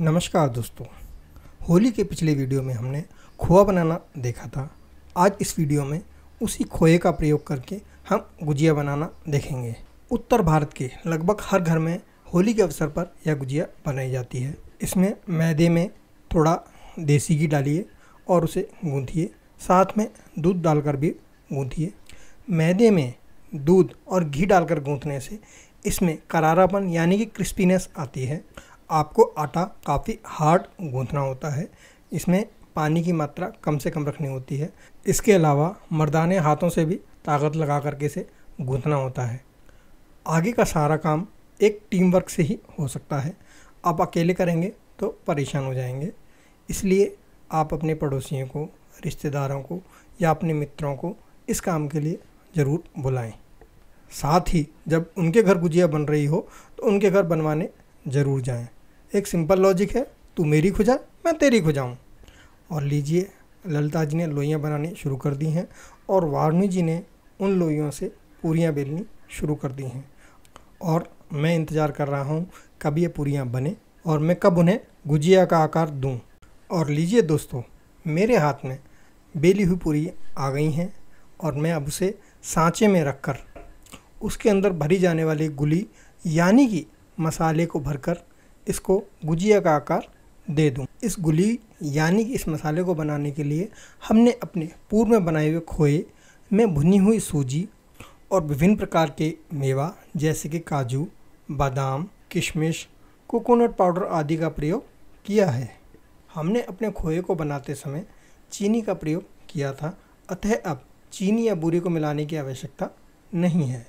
नमस्कार दोस्तों होली के पिछले वीडियो में हमने खोआ बनाना देखा था आज इस वीडियो में उसी खोए का प्रयोग करके हम गुजिया बनाना देखेंगे उत्तर भारत के लगभग हर घर में होली के अवसर पर यह गुजिया बनाई जाती है इसमें मैदे में थोड़ा देसी घी डालिए और उसे गूंथिए साथ में दूध डालकर भी गूंथिए मैदे में दूध और घी डालकर गूंथने से इसमें करारापन यानी कि क्रिस्पीनेस आती है आपको आटा काफ़ी हार्ड गूंथना होता है इसमें पानी की मात्रा कम से कम रखनी होती है इसके अलावा मर्दाने हाथों से भी ताकत लगा करके इसे गूंथना होता है आगे का सारा काम एक टीम वर्क से ही हो सकता है आप अकेले करेंगे तो परेशान हो जाएंगे इसलिए आप अपने पड़ोसियों को रिश्तेदारों को या अपने मित्रों को इस काम के लिए ज़रूर बुलाएं साथ ही जब उनके घर गुजिया बन रही हो तो उनके घर बनवाने ज़रूर जाएं एक सिंपल लॉजिक है तू मेरी खुजा मैं तेरी खुजाऊँ और लीजिए ललिता जी ने लोइयाँ बनानी शुरू कर दी हैं और वारनी जी ने उन लोइयों से पूरियाँ बेलनी शुरू कर दी हैं और मैं इंतज़ार कर रहा हूँ कब ये पूरियाँ बने और मैं कब उन्हें गुजिया का आकार दूँ और लीजिए दोस्तों मेरे हाथ में बेली हुई पूरी आ गई हैं और मैं अब उसे सांचे में रखकर उसके अंदर भरी जाने वाली गुली यानी कि मसाले को भरकर इसको गुजिया का आकार दे दूँ इस गुली यानी कि इस मसाले को बनाने के लिए हमने अपने पूर्व में बनाए हुए खोए में भुनी हुई सूजी और विभिन्न प्रकार के मेवा जैसे कि काजू बादाम किशमिश कोकोनट पाउडर आदि का प्रयोग किया है हमने अपने खोए को बनाते समय चीनी का प्रयोग किया था अतः अब चीनी या बूरी को मिलाने की आवश्यकता नहीं है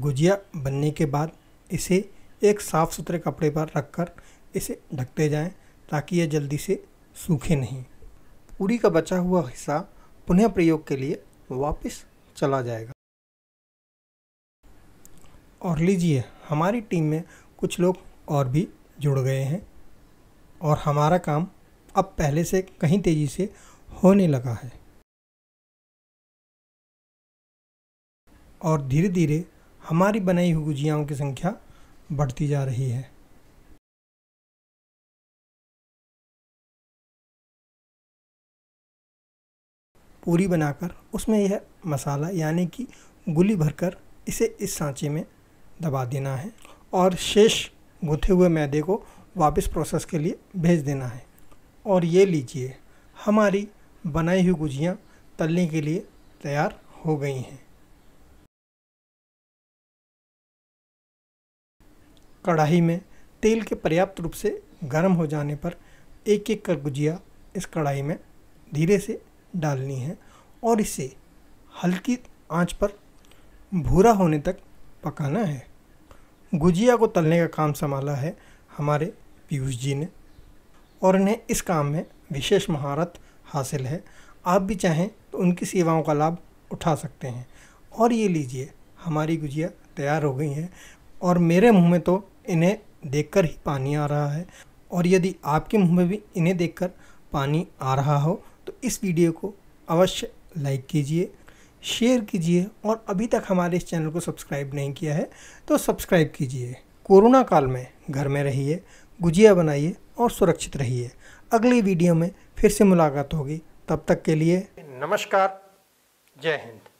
गुजिया बनने के बाद इसे एक साफ़ सुथरे कपड़े पर रखकर इसे ढकते जाएं ताकि यह जल्दी से सूखे नहीं पूरी का बचा हुआ हिस्सा पुनः प्रयोग के लिए वापस चला जाएगा और लीजिए हमारी टीम में कुछ लोग और भी जुड़ गए हैं और हमारा काम अब पहले से कहीं तेज़ी से होने लगा है और धीरे धीरे हमारी बनाई हुई गुजियाओं की संख्या बढ़ती जा रही है पूरी बनाकर उसमें यह मसाला यानी कि गुली भरकर इसे इस सांचे में दबा देना है और शेष गुथे हुए मैदे को वापस प्रोसेस के लिए भेज देना है और ये लीजिए हमारी बनाई हुई गुजियाँ तलने के लिए तैयार हो गई हैं कढ़ाई में तेल के पर्याप्त रूप से गर्म हो जाने पर एक एक कर गुजिया इस कढ़ाई में धीरे से डालनी है और इसे हल्की आंच पर भूरा होने तक पकाना है गुजिया को तलने का काम संभाला है हमारे पीयूष जी ने और इन्हें इस काम में विशेष महारत हासिल है आप भी चाहें तो उनकी सेवाओं का लाभ उठा सकते हैं और ये लीजिए हमारी गुजिया तैयार हो गई हैं और मेरे मुंह में तो इन्हें देखकर ही पानी आ रहा है और यदि आपके मुंह में भी इन्हें देखकर पानी आ रहा हो तो इस वीडियो को अवश्य लाइक कीजिए शेयर कीजिए और अभी तक हमारे इस चैनल को सब्सक्राइब नहीं किया है तो सब्सक्राइब कीजिए कोरोना काल में घर में रहिए गुजिया बनाइए और सुरक्षित रहिए अगली वीडियो में फिर से मुलाकात होगी तब तक के लिए नमस्कार जय हिंद